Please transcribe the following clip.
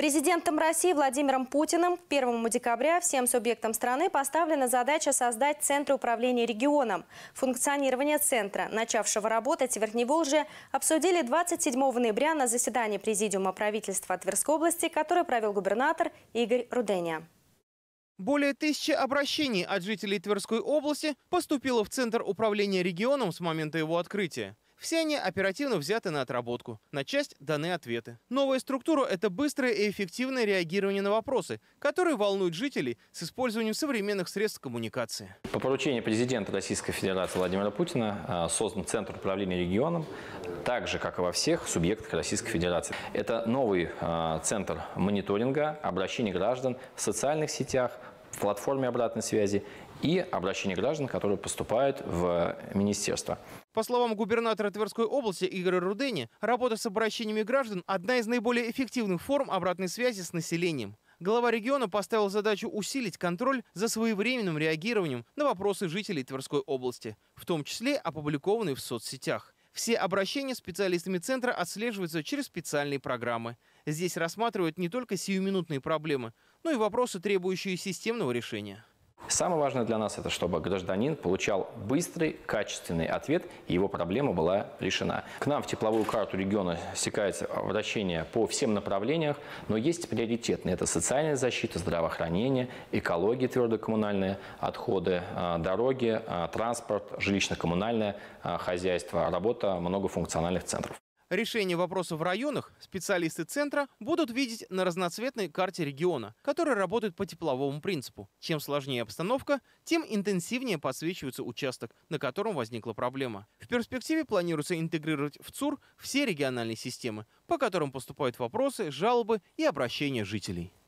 Президентом России Владимиром Путиным к 1 декабря всем субъектам страны поставлена задача создать Центр управления регионом. Функционирование центра, начавшего работать в Верхневолжье, обсудили 27 ноября на заседании Президиума правительства Тверской области, которое провел губернатор Игорь Руденя. Более тысячи обращений от жителей Тверской области поступило в Центр управления регионом с момента его открытия. Все они оперативно взяты на отработку. На часть даны ответы. Новая структура — это быстрое и эффективное реагирование на вопросы, которые волнуют жителей с использованием современных средств коммуникации. По поручению президента Российской Федерации Владимира Путина а, создан Центр управления регионом, так же, как и во всех субъектах Российской Федерации. Это новый а, центр мониторинга, обращений граждан в социальных сетях, в платформе обратной связи и обращение граждан, которые поступают в министерство. По словам губернатора Тверской области Игоря Рудени, работа с обращениями граждан – одна из наиболее эффективных форм обратной связи с населением. Глава региона поставил задачу усилить контроль за своевременным реагированием на вопросы жителей Тверской области, в том числе опубликованные в соцсетях. Все обращения специалистами центра отслеживаются через специальные программы. Здесь рассматривают не только сиюминутные проблемы, но и вопросы, требующие системного решения. Самое важное для нас это, чтобы гражданин получал быстрый, качественный ответ, и его проблема была решена. К нам в тепловую карту региона стекается обращение по всем направлениям, но есть приоритетные. Это социальная защита, здравоохранение, экология твердокоммунальные отходы, а, дороги, а, транспорт, жилищно-коммунальное а, хозяйство, работа многофункциональных центров. Решение вопроса в районах специалисты центра будут видеть на разноцветной карте региона, которая работает по тепловому принципу. Чем сложнее обстановка, тем интенсивнее подсвечивается участок, на котором возникла проблема. В перспективе планируется интегрировать в ЦУР все региональные системы, по которым поступают вопросы, жалобы и обращения жителей.